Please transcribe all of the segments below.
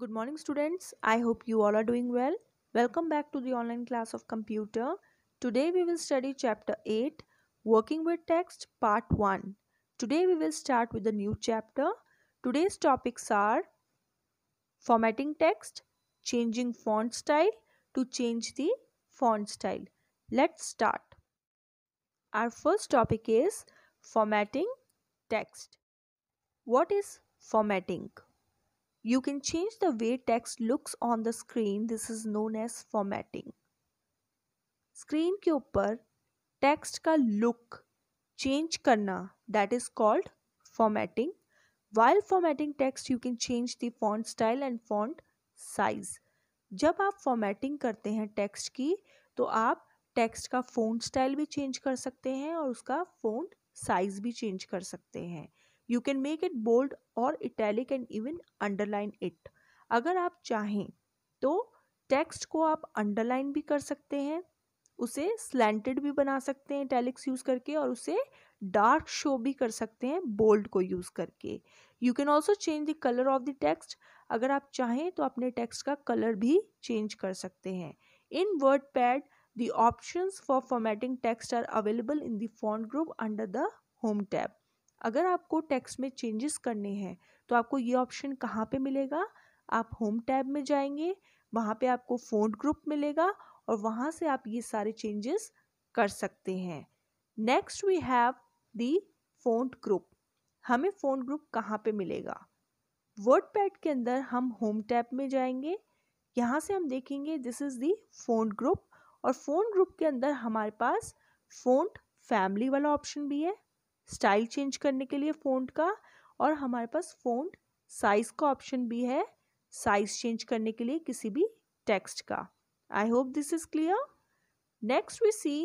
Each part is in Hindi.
Good morning students. I hope you all are doing well. Welcome back to the online class of computer. Today we will study chapter 8 working with text part 1. Today we will start with a new chapter. Today's topics are formatting text, changing font style to change the font style. Let's start. Our first topic is formatting text. What is formatting? You can change the way text looks on the screen. This is known as formatting. screen ke upar text ka look change karna that is called formatting. While formatting text, you can change the font style and font size. जब आप formatting करते हैं text की तो आप text का font style भी change कर सकते हैं और उसका font size भी change कर सकते हैं you can make it bold और italic and even underline it अगर आप चाहें तो टेक्स्ट को आप अंडरलाइन भी कर सकते हैं उसे स्लैंटेड भी बना सकते हैं टैलिक्स यूज़ करके और उसे डार्क शो भी कर सकते हैं बोल्ड को यूज़ करके you can also change the colour of the text अगर आप चाहें तो अपने टेक्स्ट का कलर भी चेंज कर सकते हैं in WordPad the options for formatting text are available in the font group under the home tab अगर आपको टेक्स्ट में चेंजेस करने हैं तो आपको ये ऑप्शन कहाँ पे मिलेगा आप होम टैब में जाएंगे वहाँ पे आपको फोन ग्रुप मिलेगा और वहाँ से आप ये सारे चेंजेस कर सकते हैं next we have the font group हमें फ़ोन ग्रुप कहाँ पे मिलेगा वर्ड पैड के अंदर हम होम टैब में जाएंगे यहाँ से हम देखेंगे this is the font group और फ़ोन ग्रुप के अंदर हमारे पास फोन फैमिली वाला ऑप्शन भी है स्टाइल चेंज करने के लिए फोन का और हमारे पास फोन साइज़ का ऑप्शन भी है साइज़ चेंज करने के लिए किसी भी टेक्स्ट का I hope this is clear next we see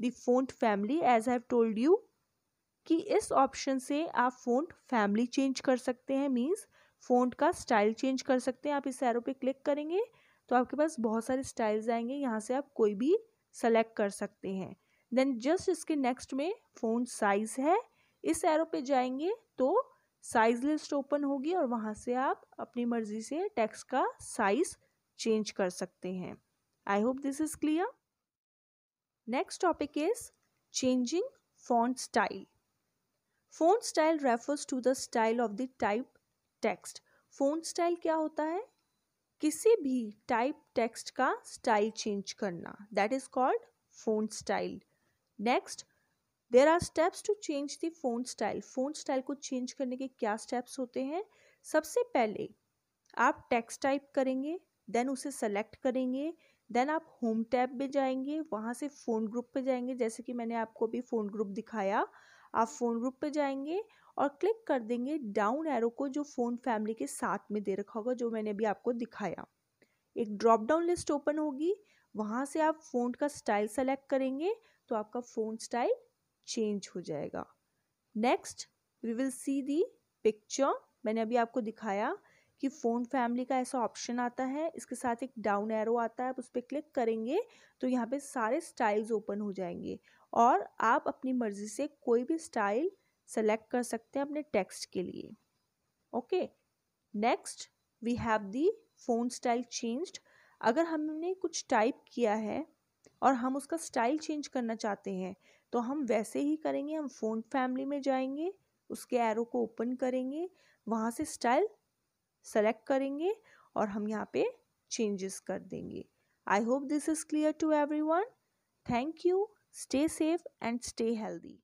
the family as have told you कि इस ऑप्शन से आप फोन फैमिली चेंज कर सकते हैं मीन्स फोन का स्टाइल चेंज कर सकते हैं आप इस एरो पे क्लिक करेंगे तो आपके पास बहुत सारे स्टाइल्स आएंगे यहाँ से आप कोई भी सेलेक्ट कर सकते हैं देन जस्ट इसके नेक्स्ट में फोन साइज़ है इस एरो पे जाएंगे तो साइज लिस्ट ओपन होगी और वहां से आप अपनी मर्जी से टेक्स्ट का साइज चेंज कर सकते हैं I hope this is clear next topic is changing font style font style refers to the style of the type text font style क्या होता है किसी भी टाइप टेक्स्ट का स्टाइल चेंज करना that is called font style next there are steps to change the font style font style को चेंज करने के क्या स्टेप्स होते हैं सबसे पहले आप टेक्स्ट टाइप करेंगे देन उसे सेलेक्ट करेंगे देन आप होम टैब पे जाएंगे वहाँ से फ़ोन ग्रुप पे जाएंगे जैसे कि मैंने आपको अभी फ़ोन ग्रुप दिखाया आप फ़ोन ग्रुप पे जाएंगे और क्लिक कर देंगे डाउन एरो को जो फ़ोन फैमिली के साथ में दे रखा होगा जो मैंने अभी आपको दिखाया एक ड्रॉप डाउन लिस्ट ओपन होगी वहाँ से आप फ़ोन का स्टाइल सेलेक्ट करेंगे तो आपका फ़ोन स्टाइल चेंज हो जाएगा next we will see the picture मैंने अभी आपको दिखाया कि फ़ोन फैमिली का ऐसा ऑप्शन आता है इसके साथ एक डाउन एरो आता है आप उस पर क्लिक करेंगे तो यहाँ पे सारे स्टाइल्स ओपन हो जाएंगे और आप अपनी मर्ज़ी से कोई भी स्टाइल सेलेक्ट कर सकते हैं अपने टेक्स्ट के लिए okay next we have the font style changed अगर हमने कुछ टाइप किया है और हम उसका स्टाइल चेंज करना चाहते हैं तो हम वैसे ही करेंगे हम फ़ोन फैमिली में जाएंगे उसके एरो को ओपन करेंगे वहाँ से स्टाइल सेलेक्ट करेंगे और हम यहाँ पे चेंजेस कर देंगे I hope this is clear to everyone thank you stay safe and stay healthy